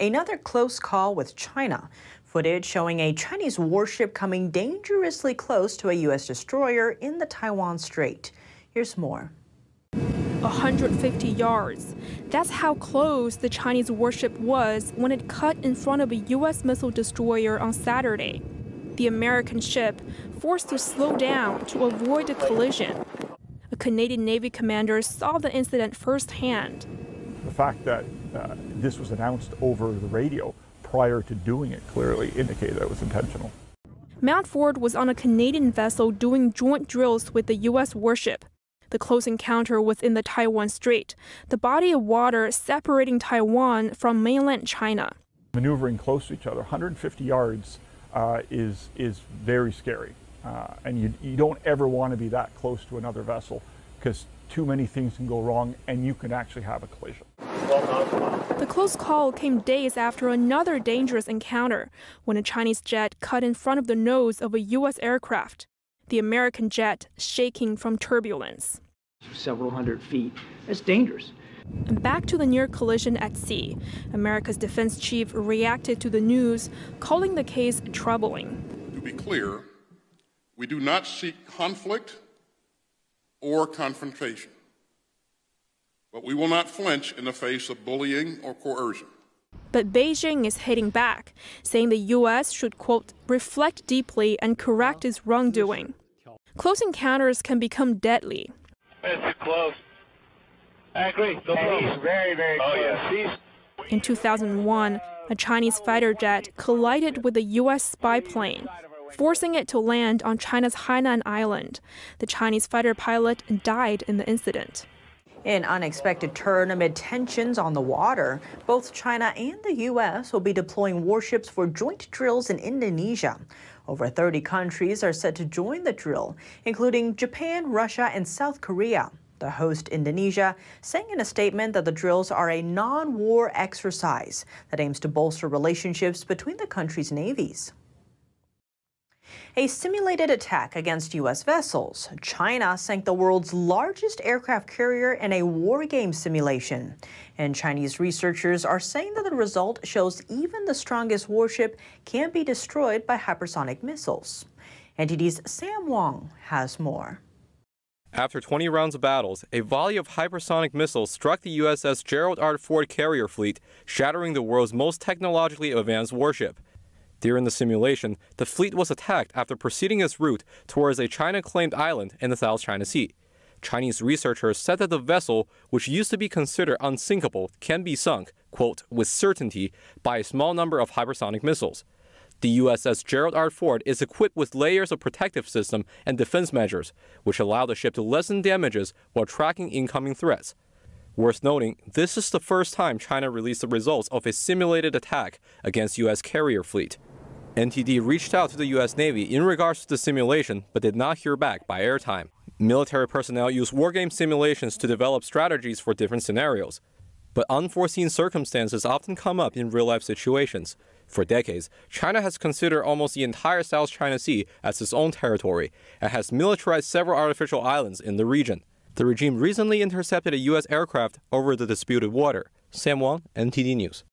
Another close call with China. Footage showing a Chinese warship coming dangerously close to a U.S. destroyer in the Taiwan Strait. Here's more. 150 yards. That's how close the Chinese warship was when it cut in front of a U.S. missile destroyer on Saturday. The American ship forced to slow down to avoid a collision. A Canadian Navy commander saw the incident firsthand fact that uh, this was announced over the radio prior to doing it clearly indicated that it was intentional. Mount Ford was on a Canadian vessel doing joint drills with the U.S. warship. The close encounter was in the Taiwan Strait, the body of water separating Taiwan from mainland China. Maneuvering close to each other, 150 yards, uh, is, is very scary. Uh, and you, you don't ever want to be that close to another vessel because too many things can go wrong and you can actually have a collision. The close call came days after another dangerous encounter when a Chinese jet cut in front of the nose of a U.S. aircraft, the American jet shaking from turbulence. Several hundred feet. That's dangerous. And back to the near collision at sea, America's defense chief reacted to the news, calling the case troubling. To be clear, we do not seek conflict or confrontation. But we will not flinch in the face of bullying or coercion. But Beijing is hitting back, saying the U.S. should, quote, reflect deeply and correct its wrongdoing. Close encounters can become deadly. It's close. I agree. Very, very close. Oh, yeah. In 2001, a Chinese fighter jet collided with a U.S. spy plane, forcing it to land on China's Hainan Island. The Chinese fighter pilot died in the incident. In unexpected turn amid tensions on the water. Both China and the U.S. will be deploying warships for joint drills in Indonesia. Over 30 countries are set to join the drill, including Japan, Russia, and South Korea. The host, Indonesia, saying in a statement that the drills are a non war exercise that aims to bolster relationships between the country's navies a simulated attack against U.S. vessels. China sank the world's largest aircraft carrier in a war game simulation. And Chinese researchers are saying that the result shows even the strongest warship can be destroyed by hypersonic missiles. NTD's Sam Wong has more. After 20 rounds of battles, a volley of hypersonic missiles struck the USS Gerald R. Ford carrier fleet, shattering the world's most technologically advanced warship. During the simulation, the fleet was attacked after proceeding its route towards a China-claimed island in the South China Sea. Chinese researchers said that the vessel, which used to be considered unsinkable, can be sunk, quote, with certainty, by a small number of hypersonic missiles. The USS Gerald R. Ford is equipped with layers of protective system and defense measures, which allow the ship to lessen damages while tracking incoming threats. Worth noting, this is the first time China released the results of a simulated attack against U.S. carrier fleet. NTD reached out to the U.S. Navy in regards to the simulation, but did not hear back by airtime. Military personnel use wargame simulations to develop strategies for different scenarios. But unforeseen circumstances often come up in real-life situations. For decades, China has considered almost the entire South China Sea as its own territory and has militarized several artificial islands in the region. The regime recently intercepted a U.S. aircraft over the disputed water. Sam Wang, NTD News.